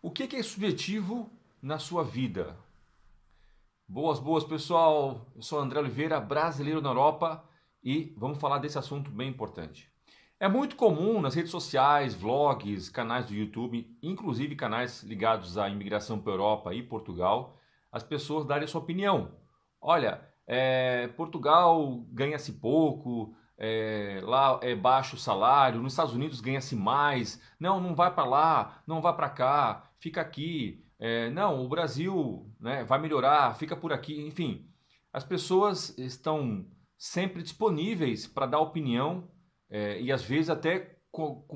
O que, é subjetivo na sua vida? Boas, boas, pessoal. Eu sou André Oliveira, brasileiro na Europa, e vamos falar desse assunto bem importante. É muito comum nas redes sociais, vlogs, canais do YouTube, inclusive canais ligados à imigração para a Europa e Portugal, as pessoas darem a sua opinião. Olha, é, Portugal ganha-se pouco, é, lá é baixo o salário, nos Estados Unidos ganha-se mais, não, não vai para lá, não vai para cá fica aqui, é, não, o Brasil né, vai melhorar, fica por aqui, enfim. As pessoas estão sempre disponíveis para dar opinião é, e às vezes até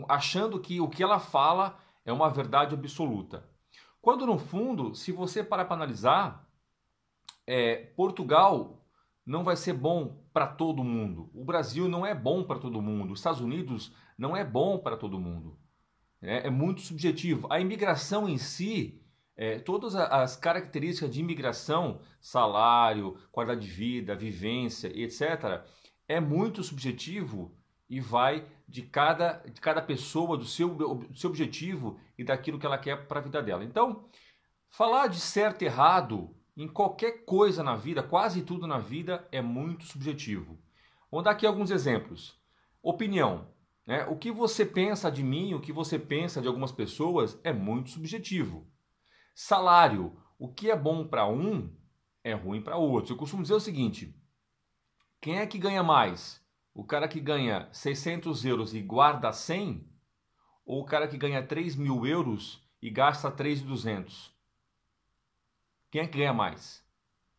achando que o que ela fala é uma verdade absoluta. Quando no fundo, se você parar para analisar, é, Portugal não vai ser bom para todo mundo. O Brasil não é bom para todo mundo. Os Estados Unidos não é bom para todo mundo. É, é muito subjetivo. A imigração em si, é, todas as características de imigração, salário, qualidade de vida, vivência, etc., é muito subjetivo e vai de cada, de cada pessoa, do seu, do seu objetivo e daquilo que ela quer para a vida dela. Então, falar de certo e errado em qualquer coisa na vida, quase tudo na vida, é muito subjetivo. Vou dar aqui alguns exemplos. Opinião. Né? o que você pensa de mim, o que você pensa de algumas pessoas é muito subjetivo. Salário, o que é bom para um é ruim para outro. Eu costumo dizer o seguinte: quem é que ganha mais? O cara que ganha 600 euros e guarda 100? Ou o cara que ganha 3 mil euros e gasta 3,200? Quem é que ganha mais?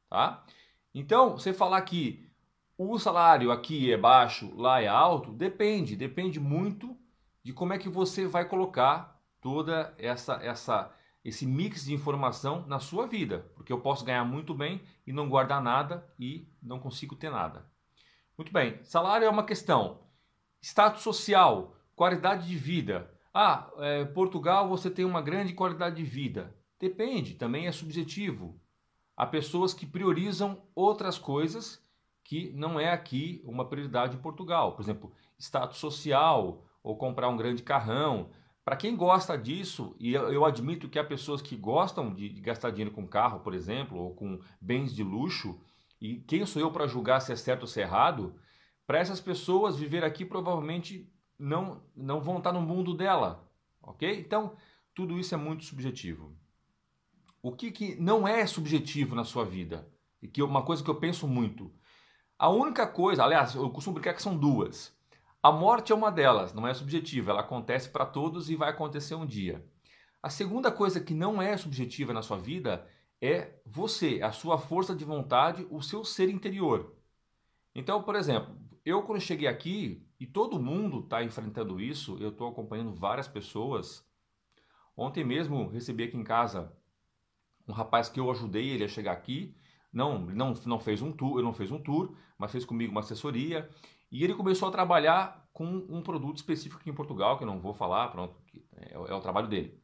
Tá? Então, você falar que o salário aqui é baixo, lá é alto, depende, depende muito de como é que você vai colocar toda essa essa esse mix de informação na sua vida, porque eu posso ganhar muito bem e não guardar nada e não consigo ter nada. Muito bem, salário é uma questão, status social, qualidade de vida. Ah, é, Portugal você tem uma grande qualidade de vida. Depende, também é subjetivo. Há pessoas que priorizam outras coisas que não é aqui uma prioridade em Portugal. Por exemplo, status social ou comprar um grande carrão. Para quem gosta disso, e eu, admito que há pessoas que gostam de, gastar dinheiro com carro, por exemplo, ou com bens de luxo, e quem sou eu para julgar se é certo ou se é errado? Para essas pessoas, viver aqui provavelmente não, não vão estar no mundo dela, ok? Então, tudo isso é muito subjetivo. O que, que não é subjetivo na sua vida? E que é uma coisa que eu penso muito, a única coisa, aliás, eu costumo brincar que são duas. A morte é uma delas, não é subjetiva, ela acontece para todos e vai acontecer um dia. A segunda coisa que não é subjetiva na sua vida é você, a sua força de vontade, o seu ser interior. Então, por exemplo, eu quando cheguei aqui, e todo mundo está enfrentando isso, eu estou acompanhando várias pessoas. Ontem mesmo recebi aqui em casa um rapaz que eu ajudei ele a chegar aqui, não, não, não fez um tour, não fez um tour, mas fez comigo uma assessoria e ele começou a trabalhar com um produto específico aqui em Portugal, que eu não vou falar, pronto, é, é o trabalho dele.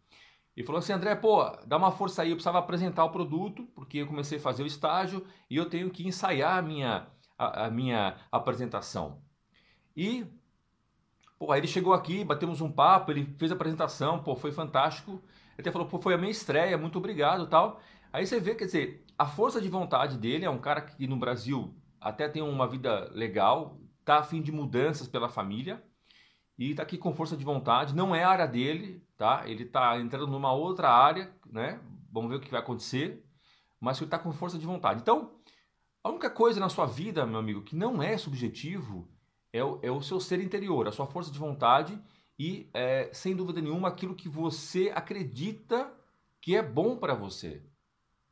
E falou assim, André, pô, dá uma força aí, eu precisava apresentar o produto, porque eu comecei a fazer o estágio e eu tenho que ensaiar a minha, a, a minha apresentação. E, pô, aí ele chegou aqui, batemos um papo, ele fez a apresentação, pô, foi fantástico. Ele até falou, pô, foi a minha estreia, muito obrigado tal. Aí você vê, quer dizer, a força de vontade dele é um cara que no Brasil até tem uma vida legal, tá a fim de mudanças pela família e tá aqui com força de vontade. Não é a área dele, tá? Ele tá entrando numa outra área, né? Vamos ver o que vai acontecer, mas que ele tá com força de vontade. Então, a única coisa na sua vida, meu amigo, que não é subjetivo é o, é o seu ser interior, a sua força de vontade e, é, sem dúvida nenhuma, aquilo que você acredita que é bom para você.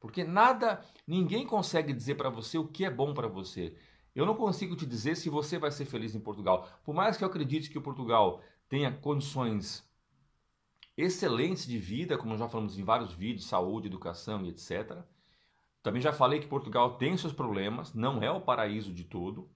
Porque nada, ninguém consegue dizer para você o que é bom para você. Eu não consigo te dizer se você vai ser feliz em Portugal. Por mais que eu acredite que o Portugal tenha condições excelentes de vida, como já falamos em vários vídeos, saúde, educação e etc. Também já falei que Portugal tem seus problemas, não é o paraíso de todo,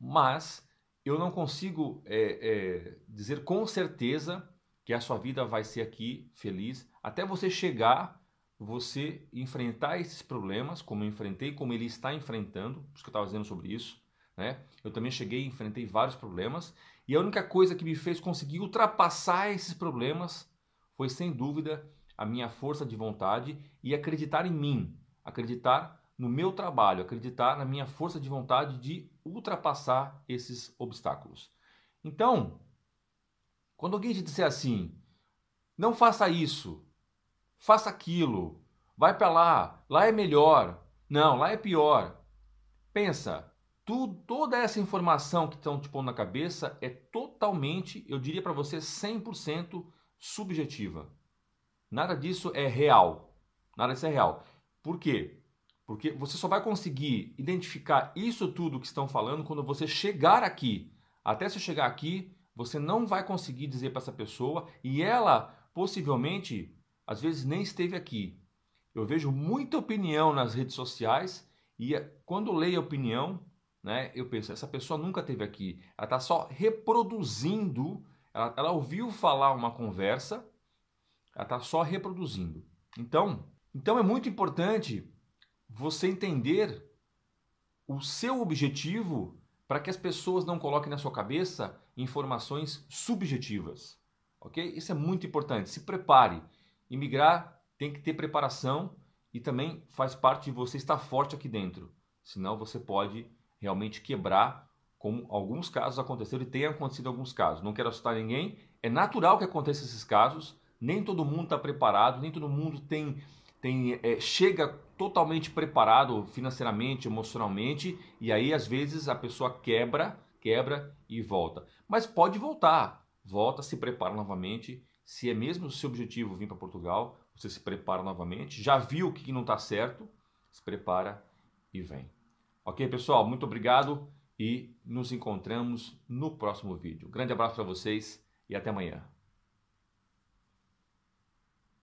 mas eu não consigo é, é, dizer com certeza que a sua vida vai ser aqui feliz até você chegar você enfrentar esses problemas, como eu enfrentei, como ele está enfrentando, por isso que eu estava dizendo sobre isso, né? Eu também cheguei e enfrentei vários problemas, e a única coisa que me fez conseguir ultrapassar esses problemas foi, sem dúvida, a minha força de vontade e acreditar em mim, acreditar no meu trabalho, acreditar na minha força de vontade de ultrapassar esses obstáculos. Então, quando alguém te disser assim, não faça isso, faça aquilo, vai para lá, lá é melhor, não, lá é pior. Pensa, tu, toda essa informação que estão te pondo na cabeça é totalmente, eu diria para você, 100% subjetiva. Nada disso é real. Nada disso é real. Por quê? Porque você só vai conseguir identificar isso tudo que estão falando quando você chegar aqui. Até se chegar aqui, você não vai conseguir dizer para essa pessoa e ela possivelmente às vezes nem esteve aqui. Eu vejo muita opinião nas redes sociais e é, quando leio a opinião, né, eu penso, essa pessoa nunca esteve aqui. Ela está só reproduzindo, ela, ela ouviu falar uma conversa, ela está só reproduzindo. Então, então é muito importante você entender o seu objetivo para que as pessoas não coloquem na sua cabeça informações subjetivas. Ok? Isso é muito importante. Se prepare. Imigrar tem que ter preparação e também faz parte de você estar forte aqui dentro. Senão você pode realmente quebrar, como alguns casos aconteceram e tem acontecido alguns casos. Não quero assustar ninguém. É natural que aconteça esses casos. Nem todo mundo está preparado, nem todo mundo tem, tem é, chega totalmente preparado financeiramente, emocionalmente, e aí às vezes a pessoa quebra, quebra e volta. Mas pode voltar, volta, se prepara novamente se é mesmo o seu objetivo vir para Portugal, você se prepara novamente. Já viu o que não está certo, se prepara e vem. Ok, pessoal? Muito obrigado e nos encontramos no próximo vídeo. Grande abraço para vocês e até amanhã.